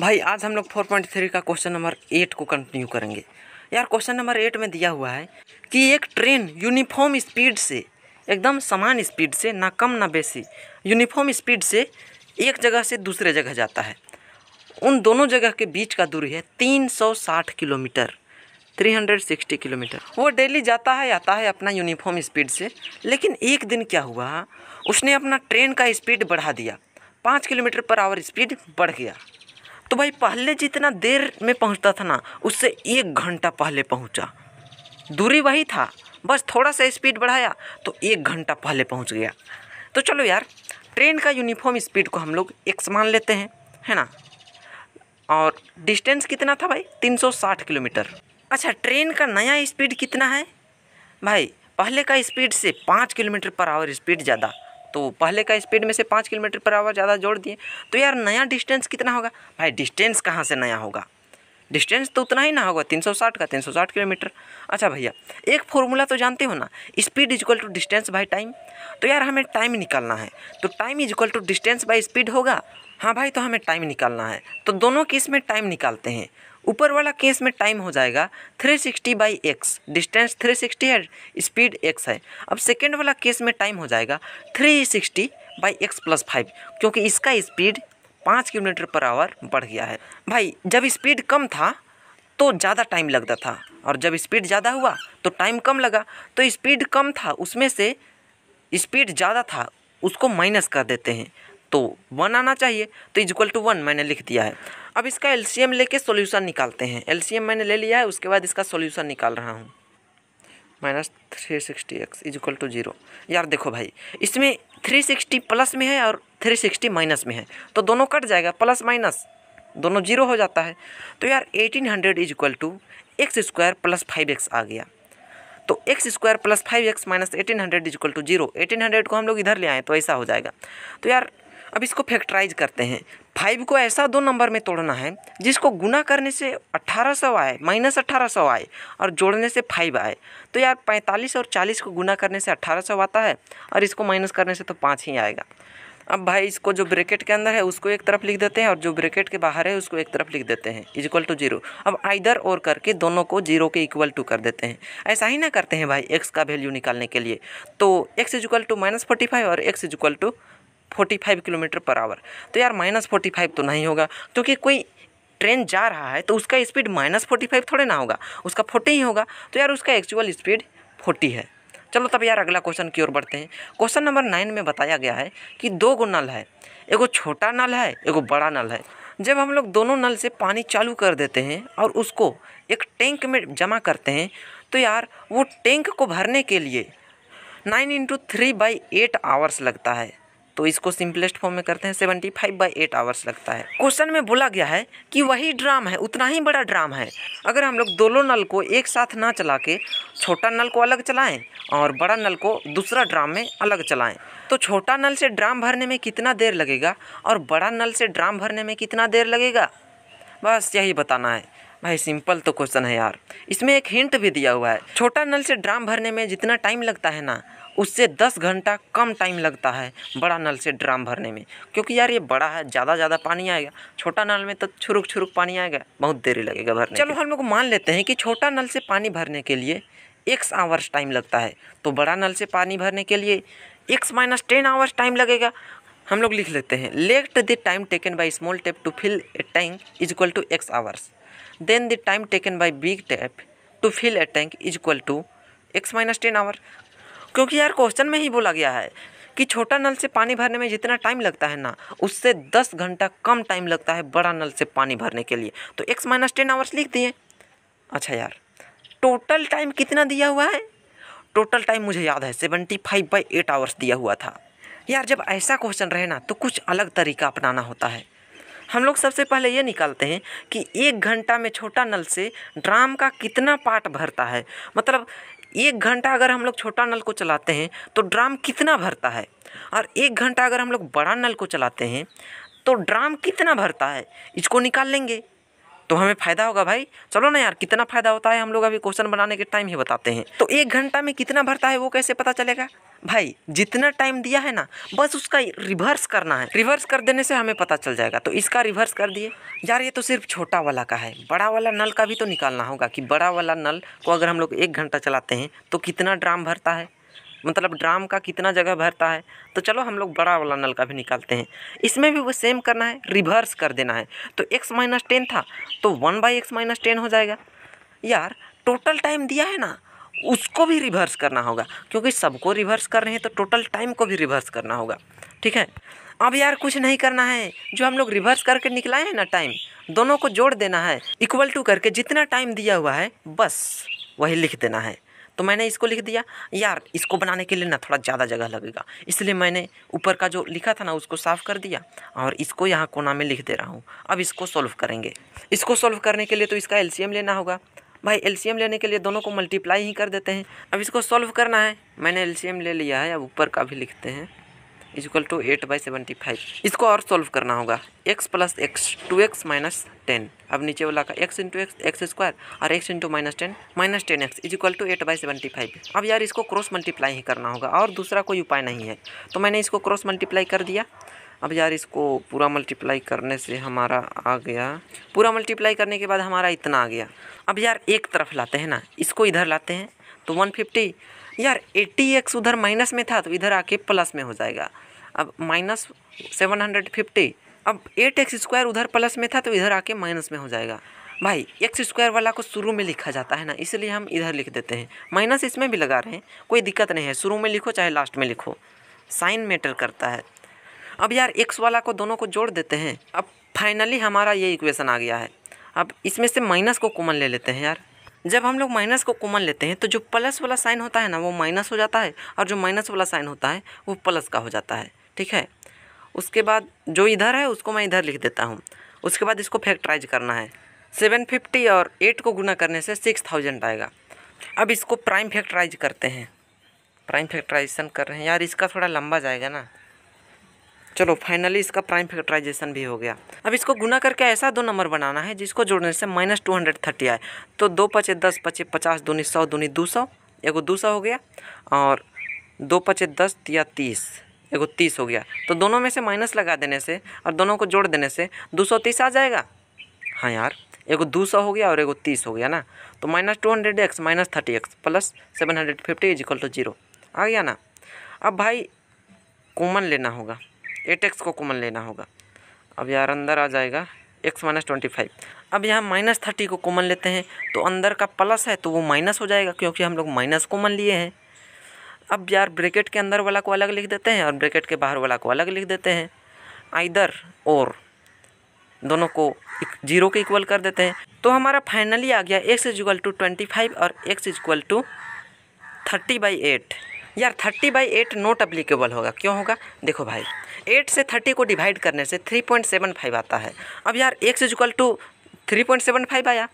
भाई आज हम लोग फोर पॉइंट थ्री का क्वेश्चन नंबर एट को कंटिन्यू करेंगे यार क्वेश्चन नंबर एट में दिया हुआ है कि एक ट्रेन यूनिफॉर्म स्पीड से एकदम समान स्पीड से ना कम ना बेसी यूनिफॉर्म स्पीड से एक जगह से दूसरे जगह जाता है उन दोनों जगह के बीच का दूरी है 360 किलोमीटर 360 किलोमीटर वो डेली जाता है आता है अपना यूनिफॉर्म स्पीड से लेकिन एक दिन क्या हुआ उसने अपना ट्रेन का स्पीड बढ़ा दिया पाँच किलोमीटर पर आवर स्पीड बढ़ गया तो भाई पहले जितना देर में पहुंचता था ना उससे एक घंटा पहले पहुंचा दूरी वही था बस थोड़ा सा स्पीड बढ़ाया तो एक घंटा पहले पहुंच गया तो चलो यार ट्रेन का यूनिफॉर्म स्पीड को हम लोग एक समान लेते हैं है ना और डिस्टेंस कितना था भाई 360 किलोमीटर अच्छा ट्रेन का नया स्पीड कितना है भाई पहले का स्पीड से पाँच किलोमीटर पर आवर स्पीड ज़्यादा तो पहले का स्पीड में से पाँच किलोमीटर पर आवर ज़्यादा जोड़ दिए तो यार नया डिस्टेंस कितना होगा भाई डिस्टेंस कहाँ से नया होगा डिस्टेंस तो उतना ही ना होगा 360 का 360 किलोमीटर अच्छा भैया एक फॉर्मूला तो जानते हो ना speed is equal to distance by time तो यार हमें टाइम निकालना है तो time is equal to distance by speed होगा हाँ भाई तो हमें टाइम निकालना है तो दोनों केस में टाइम निकालते हैं ऊपर वाला केस में टाइम हो जाएगा 360 सिक्सटी बाई एक्स डिस्टेंस 360 है स्पीड x है अब सेकेंड वाला केस में टाइम हो जाएगा 360 sixty by x plus five क्योंकि इसका स्पीड पाँच किलोमीटर पर आवर बढ़ गया है भाई जब स्पीड कम था तो ज़्यादा टाइम लगता था और जब स्पीड ज़्यादा हुआ तो टाइम कम लगा तो स्पीड कम था उसमें से स्पीड ज़्यादा था उसको माइनस कर देते हैं तो वन आना चाहिए तो इजक्वल टू वन मैंने लिख दिया है अब इसका एलसीएम लेके सॉल्यूशन निकालते हैं एलसीएम मैंने ले लिया है उसके बाद इसका सॉल्यूशन निकाल रहा हूँ minus three sixty x is equal to zero यार देखो भाई इसमें थ्री सिक्सटी प्लस में है और थ्री सिक्सटी माइनस में है तो दोनों कट जाएगा प्लस माइनस दोनों जीरो हो जाता है तो यार eighteen hundred is equal to x square plus five x आ गया तो x square plus five x minus eighteen hundred is equal to zero eighteen hundred को हम लोग इधर ले आएँ तो ऐसा हो जाएगा तो यार अब इसको फैक्टराइज करते हैं फाइव को ऐसा दो नंबर में तोड़ना है जिसको गुना करने से 1800 आए माइनस सौ आए और जोड़ने से फाइव आए तो यार 45 और 40 को गुना करने से 1800 आता है और इसको माइनस करने से तो पाँच ही आएगा अब भाई इसको जो ब्रैकेट के अंदर है उसको एक तरफ लिख देते हैं और जो ब्रैकेट के बाहर है उसको एक तरफ लिख देते हैं इजक्वल टू जीरो अब आइधर और करके दोनों को जीरो के इक्वल टू कर देते हैं ऐसा ही ना करते हैं भाई एक्स का वैल्यू निकालने के लिए तो x is equal to minus forty five और x is equal to forty five kilometre per hour तो यार माइनस फोर्टी फाइव तो नहीं होगा क्योंकि कोई ट्रेन जा रहा है तो उसका स्पीड माइनस फोर्टी फाइव थोड़े ना होगा उसका फोर्टी ही होगा तो यार उसका एक्चुअल स्पीड फोर्टी है चलो तब यार अगला क्वेश्चन की ओर बढ़ते हैं क्वेश्चन नंबर नाइन में बताया गया है कि दो गो नल है एगो छोटा नल है एगो बड़ा नल है जब हम लोग दोनों नल से पानी चालू कर देते हैं और उसको एक टैंक में जमा करते हैं तो यार वो टैंक को भरने के लिए nine into three by eight hours लगता है तो इसको सिंपलेस्ट फॉर्म में करते हैं seventy five by eight hours लगता है क्वेश्चन में बोला गया है कि वही ड्राम है उतना ही बड़ा ड्राम है अगर हम लोग दोनों नल को एक साथ ना चला के छोटा नल को अलग चलाएं और बड़ा नल को दूसरा ड्राम में अलग चलाएं तो छोटा नल से ड्राम भरने में कितना देर लगेगा और बड़ा नल से ड्राम भरने में कितना देर लगेगा बस यही बताना है भाई सिंपल तो क्वेश्चन है यार इसमें एक हिंट भी दिया हुआ है छोटा नल से ड्राम भरने में जितना टाइम लगता है ना उससे दस घंटा कम टाइम लगता है बड़ा नल से ड्राम भरने में क्योंकि यार ये बड़ा है ज़्यादा ज़्यादा पानी आएगा छोटा नल में तो छुरुक छुरुक पानी आएगा बहुत देरी लगेगा भरने चलो हम लोग मान लेते हैं कि छोटा नल से पानी भरने के लिए एक्स आवर्स टाइम लगता है तो बड़ा नल से पानी भरने के लिए x minus ten hours time लगेगा हम लोग लिख लेते हैं let the time taken by small tap to fill a tank is equal to x hours then the time taken by big tap to fill a tank is equal to x minus ten hour क्योंकि यार question में ही बोला गया है कि छोटा नल से पानी भरने में जितना टाइम लगता है ना उससे दस घंटा कम टाइम लगता है बड़ा नल से पानी भरने के लिए तो एक्स माइनस टेन आवर्स लिख दिए अच्छा यार टोटल टाइम कितना दिया हुआ है टोटल टाइम मुझे याद है seventy five by eight hours दिया हुआ था यार जब ऐसा क्वेश्चन रहे ना तो कुछ अलग तरीका अपनाना होता है हम लोग सबसे पहले ये निकालते हैं कि एक घंटा में छोटा नल से ड्राम का कितना पार्ट भरता है मतलब एक घंटा अगर हम लोग छोटा नल को चलाते हैं तो ड्राम कितना भरता है और एक घंटा अगर हम लोग बड़ा नल को चलाते हैं तो ड्राम कितना भरता है इसको निकाल लेंगे तो हमें फ़ायदा होगा भाई चलो ना यार कितना फ़ायदा होता है हम लोग अभी क्वेश्चन बनाने के टाइम ही बताते हैं तो एक घंटा में कितना भरता है वो कैसे पता चलेगा भाई जितना टाइम दिया है ना बस उसका रिवर्स करना है रिवर्स कर देने से हमें पता चल जाएगा तो इसका रिवर्स कर दिए यार ये तो सिर्फ छोटा वाला का है बड़ा वाला नल का भी तो निकालना होगा कि बड़ा वाला नल को अगर हम लोग एक घंटा चलाते हैं तो कितना ड्राम भरता है मतलब ड्राम का कितना जगह भरता है तो चलो हम लोग बड़ा वाला नल का भी निकालते हैं इसमें भी वो सेम करना है रिवर्स कर देना है तो एक्स माइनस टेन था तो one by x minus ten हो जाएगा यार टोटल टाइम दिया है ना उसको भी रिवर्स करना होगा क्योंकि सबको रिवर्स कर रहे हैं तो टोटल टाइम को भी रिवर्स करना होगा ठीक है अब यार कुछ नहीं करना है जो हम लोग रिवर्स करके निकलाए हैं ना टाइम दोनों को जोड़ देना है इक्वल टू करके जितना टाइम दिया हुआ है बस वही लिख देना है तो मैंने इसको लिख दिया यार इसको बनाने के लिए ना थोड़ा ज़्यादा जगह लगेगा इसलिए मैंने ऊपर का जो लिखा था ना उसको साफ़ कर दिया और इसको यहाँ कोना में लिख दे रहा हूँ अब इसको सॉल्व करेंगे इसको सॉल्व करने के लिए तो इसका एल लेना होगा भाई एल लेने के लिए दोनों को मल्टीप्लाई ही कर देते हैं अब इसको सॉल्व करना है मैंने एल ले लिया है अब ऊपर का भी लिखते हैं is equal to eight by seventy five इसको और सॉल्व करना होगा x plus x to x minus ten अब नीचे वाला का x into x x square और x into minus ten minus ten x is equal to eight by seventy five अब यार इसको क्रॉस मल्टीप्लाई ही करना होगा और दूसरा कोई उपाय नहीं है तो मैंने इसको क्रॉस मल्टीप्लाई कर दिया अब यार इसको पूरा मल्टीप्लाई करने से हमारा आ गया पूरा मल्टीप्लाई करने के बाद हमारा इतना आ गया अब यार एक तरफ लाते हैं ना इसको इधर लाते हैं तो वन फिफ्टी यार एट्टी एक्स उधर माइनस में था तो इधर आके प्लस में हो जाएगा अब माइनस सेवन हंड्रेड फिफ्टी अब एट एक्स स्क्वायर उधर प्लस में था तो इधर आके माइनस में हो जाएगा भाई एक्स स्क्वायर वाला को शुरू में लिखा जाता है ना इसलिए हम इधर लिख देते हैं माइनस इसमें भी लगा रहे हैं कोई दिक्कत नहीं है शुरू में लिखो चाहे लास्ट में लिखो साइन मैटर करता है अब यार एक्स वाला को दोनों को जोड़ देते हैं अब फाइनली हमारा ये इक्वेशन आ गया है अब इसमें से माइनस को कॉमन ले लेते हैं यार जब हम लोग माइनस को कॉमन लेते हैं तो जो प्लस वाला साइन होता है ना वो माइनस हो जाता है और जो माइनस वाला साइन होता है वो प्लस का हो जाता है ठीक है उसके बाद जो इधर है उसको मैं इधर लिख देता हूँ उसके बाद इसको फैक्ट्राइज करना है सेवन फिफ्टी और एट को गुना करने से सिक्स थाउजेंड आएगा अब इसको प्राइम फैक्ट्राइज करते हैं प्राइम फैक्ट्राइजेशन कर रहे हैं यार इसका थोड़ा लंबा जाएगा ना चलो फाइनली इसका प्राइम फैक्टराइजेशन भी हो गया अब इसको गुना करके ऐसा दो नंबर बनाना है जिसको जोड़ने से माइनस टू हंड्रेड थर्टी आए तो दो पचे दस पचे पचास दूनी सौ दूनी दो सौ एगो दो सौ हो गया और दो पचे दस या तीस एगो तीस हो गया तो दोनों में से माइनस लगा देने से और दोनों को जोड़ देने से दो सौ तीस आ जाएगा हाँ यार एगो दो सौ हो गया और एगो तीस हो गया ना तो minus two hundred x minus thirty x plus seven hundred fifty is equal to zero आ गया ना अब भाई कॉमन लेना होगा एट एक्स को कॉमन लेना होगा अब यार अंदर आ जाएगा एक्स माइनस ट्वेंटी फाइव अब यहाँ माइनस थर्टी को कॉमन लेते हैं तो अंदर का प्लस है तो वो माइनस हो जाएगा क्योंकि हम लोग माइनस कॉमन लिए हैं अब यार ब्रैकेट के अंदर वाला को अलग लिख देते हैं और ब्रैकेट के बाहर वाला को अलग लिख देते हैं आइदर और दोनों को जीरो के इक्वल कर देते हैं तो हमारा फाइनली आ गया x is equal to twenty five और x is equal to thirty by eight यार thirty by eight not applicable होगा क्यों होगा देखो भाई एट से थर्टी को डिवाइड करने से थ्री पॉइंट सेवन फाइव आता है अब यार x is equal to three point seven five आया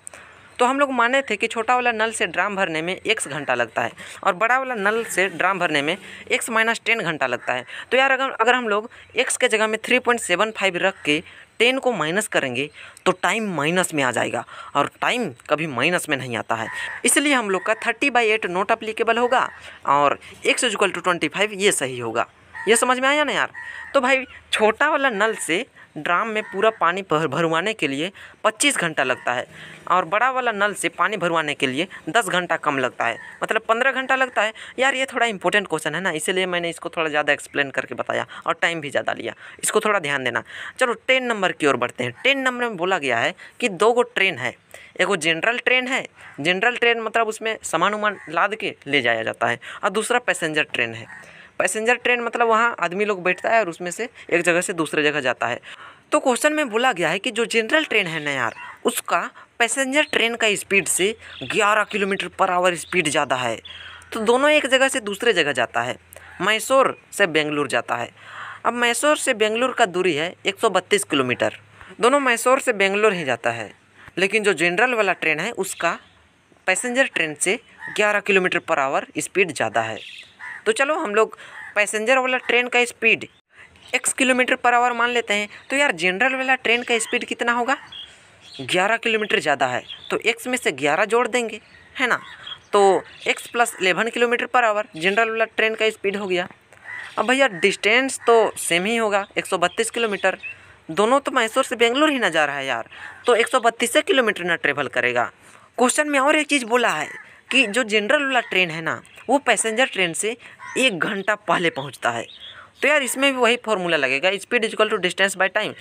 तो हम लोग माने थे कि छोटा वाला नल से ड्राम भरने में एक घंटा लगता है और बड़ा वाला नल से ड्राम भरने में एक्स माइनस टेन घंटा लगता है तो यार अगर अगर हम लोग एक्स के जगह में थ्री पॉइंट सेवन फाइव रख के टेन को माइनस करेंगे तो टाइम माइनस में आ जाएगा और टाइम कभी माइनस में नहीं आता है इसलिए हम लोग का thirty by eight not applicable होगा और x is equal to twenty five ये सही होगा ये समझ में आया ना यार तो भाई छोटा वाला नल से ड्राम में पूरा पानी भरवाने के लिए पच्चीस घंटा लगता है और बड़ा वाला नल से पानी भरवाने के लिए दस घंटा कम लगता है मतलब पंद्रह घंटा लगता है यार ये थोड़ा इंपॉर्टेंट क्वेश्चन है ना इसीलिए मैंने इसको थोड़ा ज़्यादा एक्सप्लेन करके बताया और टाइम भी ज़्यादा लिया इसको थोड़ा ध्यान देना चलो टेन नंबर की ओर बढ़ते हैं टेन नंबर में बोला गया है कि दो गो ट्रेन है एगो जनरल ट्रेन है जनरल ट्रेन मतलब उसमें सामान उमान लाद के ले जाया जाता है और दूसरा पैसेंजर ट्रेन है पैसेंजर ट्रेन मतलब वहाँ आदमी लोग बैठता है और उसमें से एक जगह से दूसरे जगह जाता है तो क्वेश्चन में बोला गया है कि जो जनरल ट्रेन है ना यार उसका पैसेंजर ट्रेन का स्पीड से 11 किलोमीटर पर आवर स्पीड ज़्यादा है तो दोनों एक जगह से दूसरे जगह जाता है मैसूर से बेंगलुरु जाता है अब मैसूर से बेंगलुरु का दूरी है 132 किलोमीटर दोनों मैसूर से बेंगलुरु ही जाता है लेकिन जो जनरल वाला ट्रेन है उसका पैसेंजर ट्रेन से 11 किलोमीटर पर आवर स्पीड ज़्यादा है तो चलो हम लोग पैसेंजर वाला ट्रेन का speed x kilometre per hour मान लेते हैं तो यार जनरल वाला ट्रेन का स्पीड कितना होगा ग्यारह किलोमीटर ज़्यादा है तो एक्स में से ग्यारह जोड़ देंगे है ना तो x plus eleven kilometre per hour general वाला ट्रेन का स्पीड हो गया अब भैया डिस्टेंस तो सेम ही होगा बत्तीस किलोमीटर दोनों तो मैसूर से बेंगलोर ही ना जा रहा है यार तो एक सौ किलोमीटर ना ट्रेवल करेगा क्वेश्चन में और एक चीज़ बोला है कि जो जनरल वाला ट्रेन है ना वो पैसेंजर ट्रेन से एक घंटा पहले पहुंचता है तो यार इसमें भी वही फॉर्मूला लगेगा speed is equal to distance by time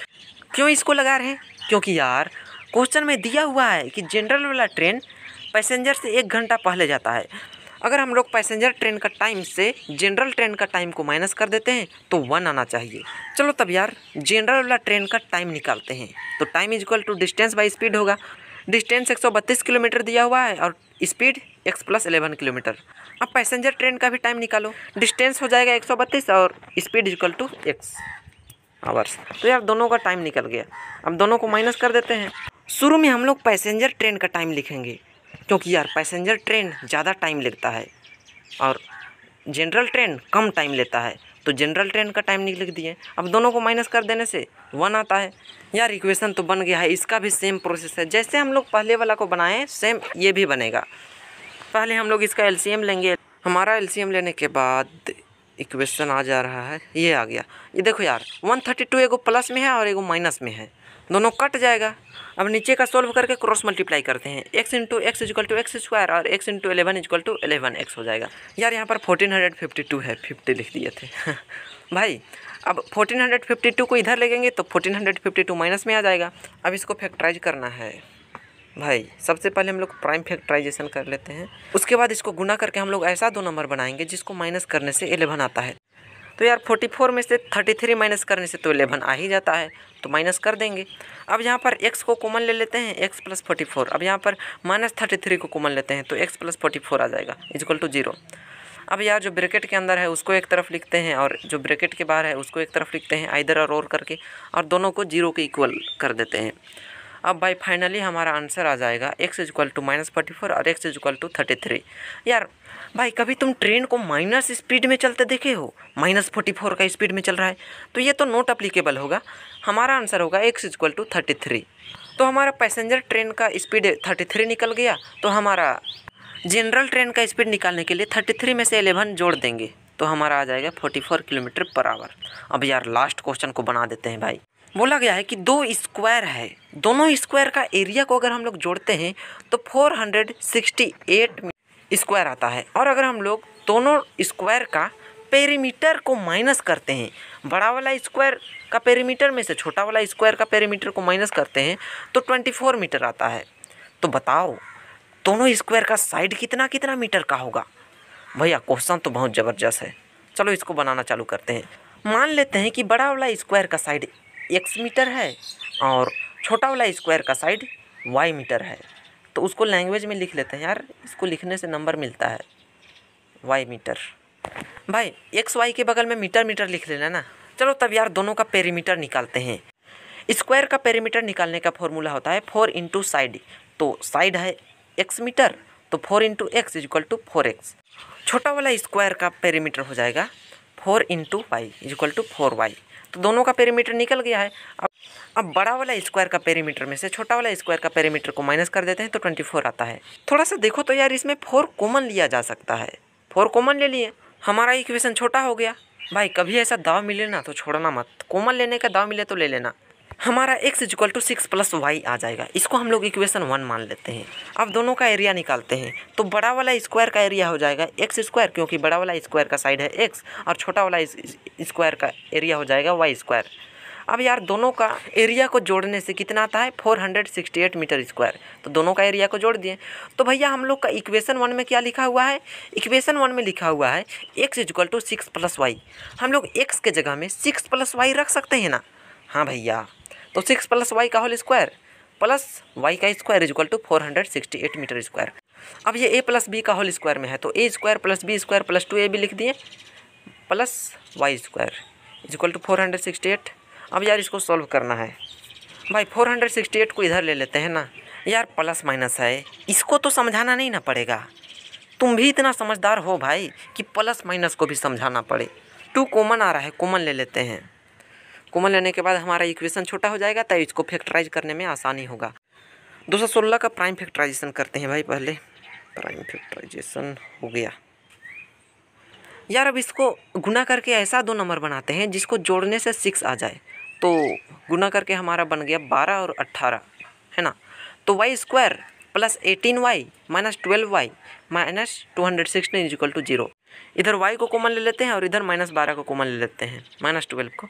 क्यों इसको लगा रहे हैं क्योंकि यार क्वेश्चन में दिया हुआ है कि जनरल वाला ट्रेन पैसेंजर से एक घंटा पहले जाता है अगर हम लोग पैसेंजर ट्रेन का टाइम से जनरल ट्रेन का टाइम को माइनस कर देते हैं तो वन आना चाहिए चलो तब यार जनरल वाला ट्रेन का टाइम निकालते हैं तो time equal to distance by speed होगा डिस्टेंस एक किलोमीटर दिया हुआ है और speed x plus eleven kilometre अब पैसेंजर ट्रेन का भी टाइम निकालो डिस्टेंस हो जाएगा एक सौ बत्तीस और speed is equal to x hours तो यार दोनों का टाइम निकल गया अब दोनों को माइनस कर देते हैं शुरू में हम लोग पैसेंजर ट्रेन का टाइम लिखेंगे क्योंकि यार पैसेंजर ट्रेन ज़्यादा टाइम लगता है और जनरल ट्रेन कम टाइम लेता है तो जनरल ट्रेन का टाइम लिख दिए अब दोनों को माइनस कर देने से वन आता है यार इक्वेशन तो बन गया है इसका भी सेम प्रोसेस है जैसे हम लोग पहले वाला को बनाएं सेम ये भी बनेगा पहले हम लोग इसका एलसीएम लेंगे हमारा एलसीएम लेने के बाद इक्वेशन आ जा रहा है ये आ गया ये देखो यार वन थर्टी टू एगो प्लस में है और एगो माइनस में है दोनों कट जाएगा अब नीचे का सोल्व करके क्रॉस मल्टीप्लाई करते हैं x into x is equal to x square और x into eleven is equal to eleven x हो जाएगा यार यहाँ पर फोर्टीन हंड्रेड फिफ्टी टू है फिफ्टी लिख दिए थे भाई अब फोर्टीन हंड्रेड फिफ्टी टू को इधर लगेंगे तो fourteen hundred fifty two minus में आ जाएगा अब इसको फैक्ट्राइज करना है भाई सबसे पहले हम लोग प्राइम फैक्ट्राइजेशन कर लेते हैं उसके बाद इसको गुना करके हम लोग ऐसा दो नंबर बनाएंगे जिसको माइनस करने से एलेवन आता है तो यार फोर्टी फोर में से थर्टी थ्री माइनस करने से तो एलेवन आ ही जाता है तो माइनस कर देंगे अब यहाँ पर एक्स को कॉमन ले लेते हैं एक्स प्लस फोर्टी फोर अब यहाँ पर माइनस थर्टी थ्री को कॉमन लेते हैं तो एक्स प्लस फोर्टी फोर आ जाएगा इजक्वल टू जीरो अब यार जो ब्रैकेट के अंदर है उसको एक तरफ लिखते हैं और जो ब्रैकेट के बाहर है उसको एक तरफ लिखते हैं आइधर और और करके और दोनों को जीरो के इक्वल कर देते हैं अब भाई फाइनली हमारा आंसर आ जाएगा x is equal to minus forty four और x is equal to thirty three यार भाई कभी तुम ट्रेन को माइनस स्पीड में चलते देखे हो माइनस फोर्टी फोर का स्पीड में चल रहा है तो ये तो नोट अप्लीकेबल होगा हमारा आंसर होगा x is equal to thirty three तो हमारा पैसेंजर ट्रेन का स्पीड थर्टी थ्री निकल गया तो हमारा जनरल ट्रेन का स्पीड निकालने के लिए थर्टी थ्री में से एलेवन जोड़ देंगे तो हमारा आ जाएगा forty four kilometre per hour अब यार लास्ट क्वेश्चन को बना देते हैं भाई बोला गया है कि दो स्क्वायर है दोनों स्क्वायर का एरिया को अगर हम लोग जोड़ते हैं तो 468 स्क्वायर आता है और अगर हम लोग दोनों स्क्वायर का पेरीमीटर को माइनस करते हैं बड़ा वाला स्क्वायर का पेरीमीटर में से छोटा वाला स्क्वायर का पेरीमीटर को माइनस करते हैं तो ट्वेंटी फोर मीटर आता है तो बताओ दोनों स्क्वायर का साइड कितना कितना मीटर का होगा भैया क्वेश्चन तो बहुत ज़बरदस्त है चलो इसको बनाना चालू करते हैं मान लेते हैं कि बड़ा वाला स्क्वायर का साइड एक्स मीटर है और छोटा वाला स्क्वायर का साइड वाई मीटर है तो उसको लैंग्वेज में लिख लेते हैं यार इसको लिखने से नंबर मिलता है वाई मीटर भाई एक्स वाई के बगल में मीटर मीटर लिख लेना ना चलो तब यार दोनों का पेरीमीटर निकालते हैं स्क्वायर का पेरीमीटर निकालने का फॉर्मूला होता है फोर इंटू साइड तो साइड है एक्स मीटर तो four into x is equal to four x छोटा वाला स्क्वायर का पेरीमीटर हो जाएगा four into y is equal to four y तो दोनों का पेरीमीटर निकल गया है अब अब बड़ा वाला स्क्वायर का पेरीमीटर में से छोटा वाला स्क्वायर का पेरीमीटर को माइनस कर देते हैं तो ट्वेंटी फोर आता है थोड़ा सा देखो तो यार इसमें फोर कॉमन लिया जा सकता है फोर कॉमन ले लिए हमारा इक्वेशन छोटा हो गया भाई कभी ऐसा दाव मिले ना तो छोड़ना मत कॉमन लेने का दाव मिले तो ले लेना हमारा x is equal to six plus y आ जाएगा इसको हम लोग इक्वेशन वन मान लेते हैं अब दोनों का एरिया निकालते हैं तो बड़ा वाला स्क्वायर का एरिया हो जाएगा एक्स स्क्वायर क्योंकि बड़ा वाला स्क्वायर का साइड है एक्स और छोटा वाला स्क्वायर का एरिया हो जाएगा वाई स्क्वायर अब यार दोनों का एरिया को जोड़ने से कितना आता है 468 मीटर स्क्वायर तो दोनों का एरिया को जोड़ दिए तो भैया हम लोग का इक्वेशन वन में क्या लिखा हुआ है इक्वेशन वन में लिखा हुआ है x is equal to six plus y हम लोग एक्स के जगह में सिक्स प्लस वाई रख सकते हैं ना हाँ भैया तो सिक्स प्लस वाई का होल स्क्वायर प्लस वाई का square is equal to four hundred sixty eight metre square अब ये ए प्लस बी का होल स्क्वायर में है तो a square plus b square plus two a b लिख दिए plus y square is equal to four hundred sixty eight अब यार इसको सॉल्व करना है भाई फोर हंड्रेड सिक्सटी एट को इधर ले लेते हैं ना यार प्लस माइनस है इसको तो समझाना नहीं ना पड़ेगा तुम भी इतना समझदार हो भाई कि प्लस माइनस को भी समझाना पड़े टू कॉमन आ रहा है कॉमन ले लेते हैं कोमन लेने के बाद हमारा इक्वेशन छोटा हो जाएगा तो इसको फैक्टराइज करने में आसानी होगा दो सौ सोलह का प्राइम फैक्टराइजेशन करते हैं भाई पहले प्राइम फैक्टराइजेशन हो गया यार अब इसको गुना करके ऐसा दो नंबर बनाते हैं जिसको जोड़ने से सिक्स आ जाए तो गुना करके हमारा बन गया बारह और अट्ठारह है ना तो y square plus eighteen y minus twelve y minus two hundred sixteen is equal to zero इधर वाई को कॉमन ले लेते हैं और इधर माइनस बारह को कॉमन ले लेते हैं माइनस ट्वेल्व को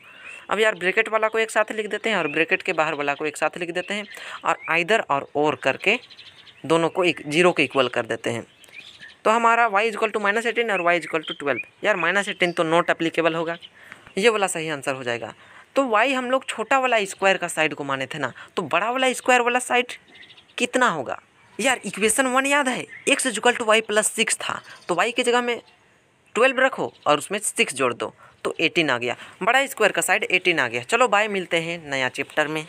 अब यार ब्रेकेट वाला को एक साथ लिख देते हैं और ब्रेकेट के बाहर वाला को एक साथ लिख देते हैं और आइदर और ओर करके दोनों को एक जीरो के इक्वल कर देते हैं तो हमारा y is equal to minus eighteen और वाई इजक्ल टू ट्वेल्व यार माइनस एटीन तो नॉट अप्लीकेबल होगा ये वाला सही आंसर हो जाएगा तो वाई हम लोग छोटा वाला स्क्वायर का साइड को माने थे ना तो बड़ा वाला स्क्वायर वाला साइड कितना होगा यार इक्वेशन वन याद है x is equal to y plus six था तो वाई की जगह में ट्वेल्व रखो और उसमें सिक्स जोड़ दो तो एटीन आ गया बड़ा स्क्वायर का साइड एटीन आ गया चलो बाय मिलते हैं नया चैप्टर में